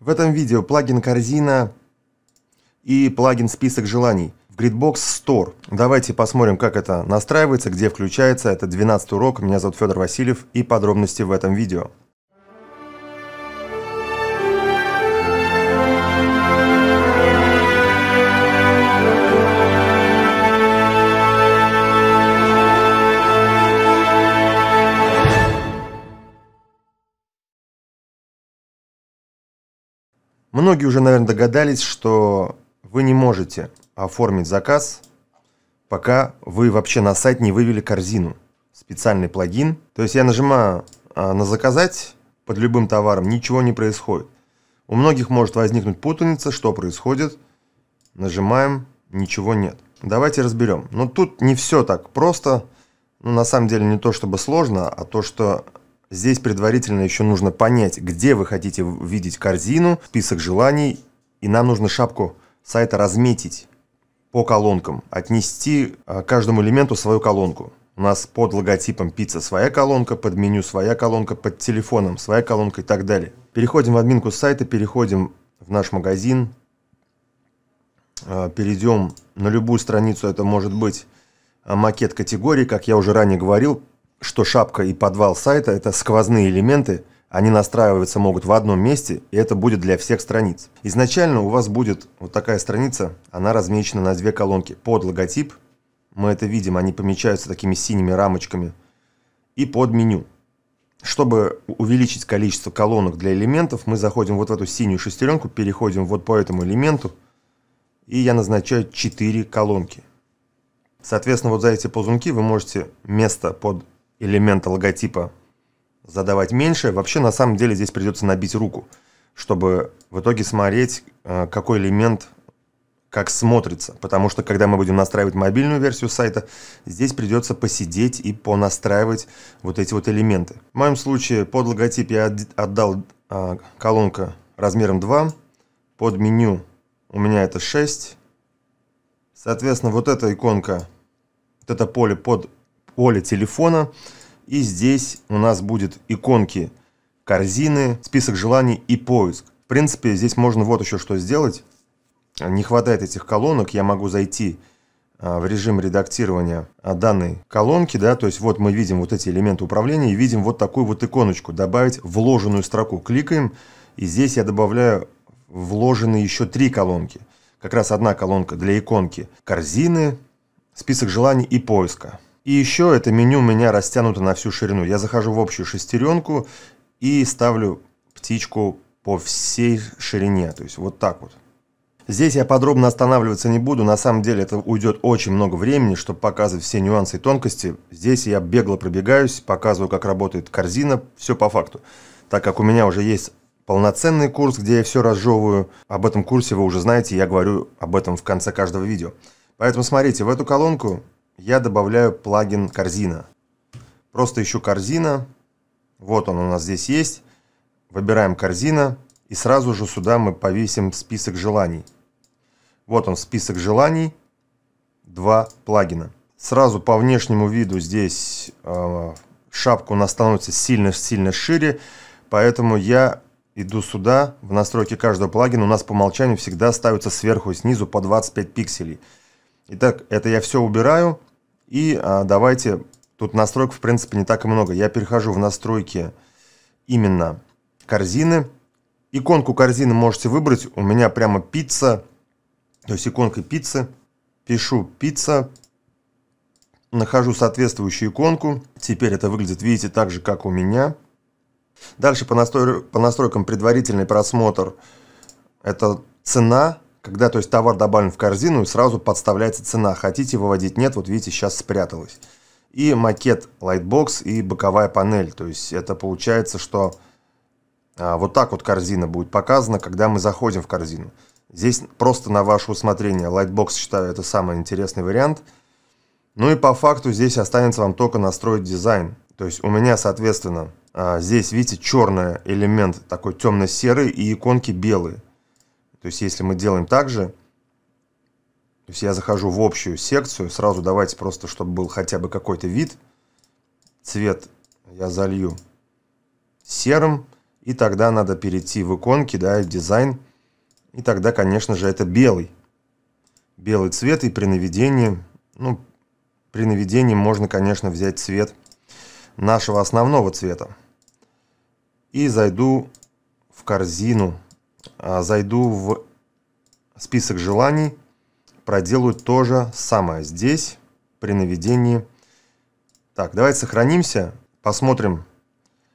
В этом видео плагин корзина и плагин список желаний в Gridbox Store. Давайте посмотрим, как это настраивается, где включается. Это 12 урок. Меня зовут Федор Васильев и подробности в этом видео. многие уже, наверное, догадались, что вы не можете оформить заказ, пока вы вообще на сайт не вывели корзину. Специальный плагин. То есть я нажимаю а, на «Заказать» под любым товаром, ничего не происходит. У многих может возникнуть путаница, что происходит. Нажимаем, ничего нет. Давайте разберем. Но ну, тут не все так просто. Ну, на самом деле не то чтобы сложно, а то, что Здесь предварительно еще нужно понять, где вы хотите видеть корзину, список желаний, и нам нужно шапку сайта разметить по колонкам, отнести а, каждому элементу свою колонку. У нас под логотипом пицца своя колонка, под меню своя колонка, под телефоном своя колонка и так далее. Переходим в админку сайта, переходим в наш магазин, а, перейдем на любую страницу, это может быть а, макет категории, как я уже ранее говорил, что шапка и подвал сайта – это сквозные элементы, они настраиваться могут в одном месте, и это будет для всех страниц. Изначально у вас будет вот такая страница, она размечена на две колонки под логотип, мы это видим, они помечаются такими синими рамочками, и под меню. Чтобы увеличить количество колонок для элементов, мы заходим вот в эту синюю шестеренку, переходим вот по этому элементу, и я назначаю 4 колонки. Соответственно, вот за эти ползунки вы можете место под элемента логотипа задавать меньше. Вообще, на самом деле, здесь придется набить руку, чтобы в итоге смотреть, э, какой элемент как смотрится. Потому что, когда мы будем настраивать мобильную версию сайта, здесь придется посидеть и понастраивать вот эти вот элементы. В моем случае под логотип я отдал э, колонка размером 2, под меню у меня это 6. Соответственно, вот эта иконка, вот это поле под поле телефона. И здесь у нас будет иконки корзины, список желаний и поиск. В принципе, здесь можно вот еще что сделать. Не хватает этих колонок, я могу зайти а, в режим редактирования а, данной колонки, да, то есть вот мы видим вот эти элементы управления и видим вот такую вот иконочку «Добавить вложенную строку». Кликаем, и здесь я добавляю вложенные еще три колонки. Как раз одна колонка для иконки корзины, список желаний и поиска. И еще это меню у меня растянуто на всю ширину. Я захожу в общую шестеренку и ставлю птичку по всей ширине. То есть вот так вот. Здесь я подробно останавливаться не буду, на самом деле это уйдет очень много времени, чтобы показывать все нюансы и тонкости. Здесь я бегло пробегаюсь, показываю, как работает корзина, все по факту. Так как у меня уже есть полноценный курс, где я все разжевываю, об этом курсе вы уже знаете, я говорю об этом в конце каждого видео. Поэтому смотрите, в эту колонку я добавляю плагин корзина. Просто ищу корзина. Вот он у нас здесь есть. Выбираем корзина. И сразу же сюда мы повесим список желаний. Вот он, список желаний. Два плагина. Сразу по внешнему виду здесь э, шапка у нас становится сильно-сильно шире. Поэтому я иду сюда. В настройке каждого плагина у нас по умолчанию всегда ставится сверху и снизу по 25 пикселей. Итак, это я все убираю. И а, давайте, тут настроек в принципе не так и много. Я перехожу в настройки именно корзины. Иконку корзины можете выбрать. У меня прямо пицца, то есть иконка пиццы. Пишу пицца, нахожу соответствующую иконку. Теперь это выглядит, видите, так же, как у меня. Дальше по, настрой... по настройкам предварительный просмотр. Это цена, когда то есть, товар добавлен в корзину и сразу подставляется цена. Хотите выводить? Нет, вот видите, сейчас спряталось. И макет Lightbox и боковая панель. То есть это получается, что а, вот так вот корзина будет показана, когда мы заходим в корзину. Здесь просто на ваше усмотрение. Lightbox, считаю, это самый интересный вариант. Ну и по факту здесь останется вам только настроить дизайн. То есть у меня, соответственно, а, здесь, видите, черный элемент такой темно-серый и иконки белые. То есть если мы делаем так же, то есть я захожу в общую секцию, сразу давайте просто, чтобы был хотя бы какой-то вид, цвет я залью серым, и тогда надо перейти в иконки, да, в дизайн, и тогда, конечно же, это белый. Белый цвет, и при наведении, ну, при наведении можно, конечно, взять цвет нашего основного цвета. И зайду в корзину а, зайду в список желаний, проделаю то же самое здесь при наведении. Так, давайте сохранимся, посмотрим,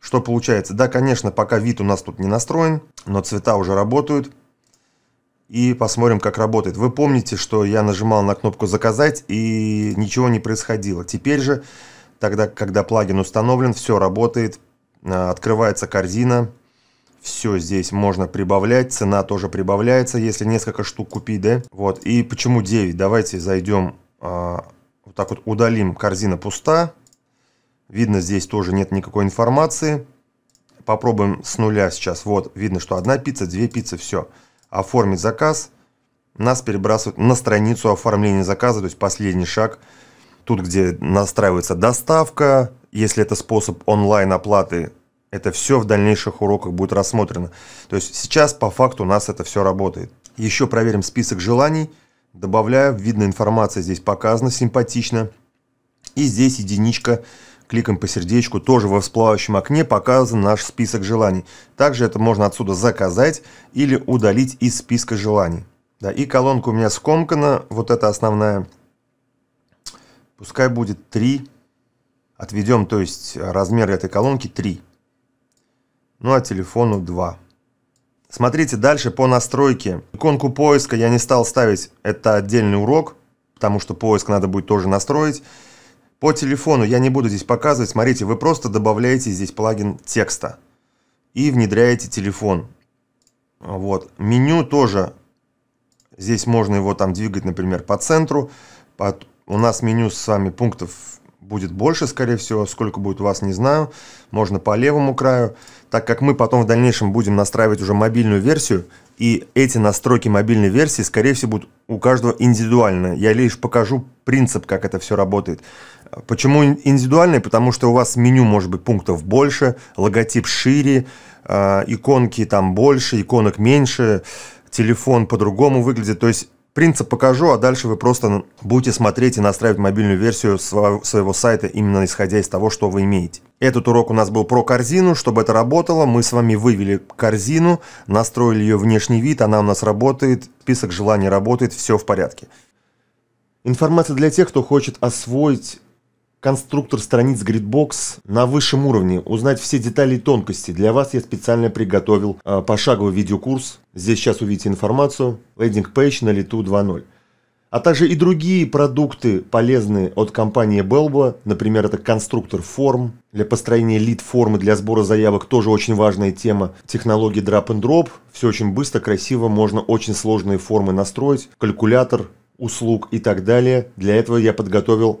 что получается. Да, конечно, пока вид у нас тут не настроен, но цвета уже работают. И посмотрим, как работает. Вы помните, что я нажимал на кнопку «Заказать» и ничего не происходило. Теперь же, тогда, когда плагин установлен, все работает, а, открывается корзина, все здесь можно прибавлять, цена тоже прибавляется, если несколько штук купить, да? Вот, и почему 9? Давайте зайдем, а, вот так вот удалим, корзина пуста. Видно, здесь тоже нет никакой информации. Попробуем с нуля сейчас. Вот, видно, что одна пицца, две пиццы, все. Оформить заказ. Нас перебрасывают на страницу оформления заказа, то есть последний шаг. Тут, где настраивается доставка, если это способ онлайн оплаты, это все в дальнейших уроках будет рассмотрено. То есть сейчас по факту у нас это все работает. Еще проверим список желаний. Добавляю, видно информация здесь показана, симпатично. И здесь единичка, кликаем по сердечку, тоже во всплывающем окне показан наш список желаний. Также это можно отсюда заказать или удалить из списка желаний. Да, и колонка у меня скомкана, вот эта основная. Пускай будет 3. Отведем, то есть размер этой колонки 3 ну а телефону 2. Смотрите дальше по настройке. Иконку поиска я не стал ставить, это отдельный урок, потому что поиск надо будет тоже настроить. По телефону я не буду здесь показывать, смотрите, вы просто добавляете здесь плагин текста и внедряете телефон. Вот, меню тоже, здесь можно его там двигать, например, по центру. Под... У нас меню с вами пунктов будет больше, скорее всего, сколько будет у вас, не знаю, можно по левому краю, так как мы потом в дальнейшем будем настраивать уже мобильную версию, и эти настройки мобильной версии, скорее всего, будут у каждого индивидуально. Я лишь покажу принцип, как это все работает. Почему индивидуальные? Потому что у вас меню может быть пунктов больше, логотип шире, э, иконки там больше, иконок меньше, телефон по-другому выглядит. То есть Принцип покажу, а дальше вы просто будете смотреть и настраивать мобильную версию своего сайта, именно исходя из того, что вы имеете. Этот урок у нас был про корзину, чтобы это работало. Мы с вами вывели корзину, настроили ее внешний вид, она у нас работает, список желаний работает, все в порядке. Информация для тех, кто хочет освоить Конструктор страниц Gridbox на высшем уровне. Узнать все детали и тонкости. Для вас я специально приготовил э, пошаговый видеокурс. Здесь сейчас увидите информацию. Лендинг пейдж на лету 2.0. А также и другие продукты полезные от компании Belbo. Например, это конструктор форм для построения лид-формы для сбора заявок. Тоже очень важная тема. Технологии drop-and-drop. Все очень быстро, красиво. Можно очень сложные формы настроить. Калькулятор услуг и так далее. Для этого я подготовил